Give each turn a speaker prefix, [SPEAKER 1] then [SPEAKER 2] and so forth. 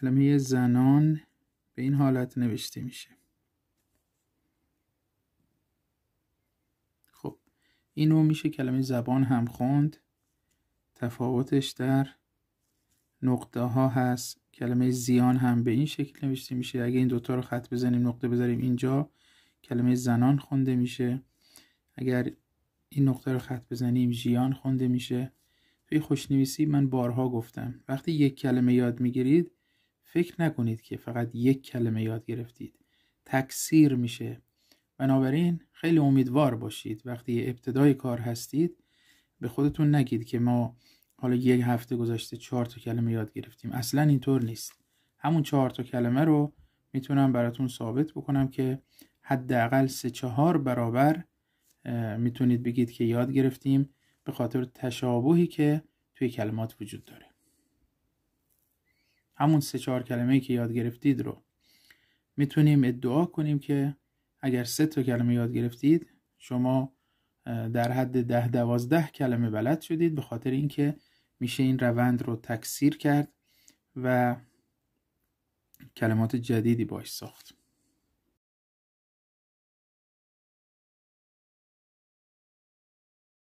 [SPEAKER 1] کلمه زنان به این حالت نوشته میشه خب اینو میشه کلمه زبان هم خوند تفاوتش در نقطه ها هست کلمه زیان هم به این شکل نوشته میشه اگه این دوتا رو خط بزنیم نقطه بذاریم اینجا کلمه زنان خونده میشه اگر این نقطه رو خط بزنیم زیان خونده میشه توی خوشنویسی من بارها گفتم وقتی یک کلمه یاد میگیرید فکر نکنید که فقط یک کلمه یاد گرفتید تکثیر میشه بنابراین خیلی امیدوار باشید وقتی ابتدای کار هستید به خودتون نگید که ما حالا یک هفته گذشته چهار تا کلمه یاد گرفتیم اصلا اینطور نیست همون چهار تا کلمه رو میتونم براتون ثابت بکنم که حداقل سه چهار برابر میتونید بگید که یاد گرفتیم به خاطر تشابهی که توی کلمات وجود داره همون سه چهار کلمه که یاد گرفتید رو میتونیم ادعا کنیم که اگر سه تا کلمه یاد گرفتید شما در حد ده دوازده کلمه بلد شدید به خاطر اینکه میشه این روند رو تکثیر کرد و کلمات جدیدی باش ساخت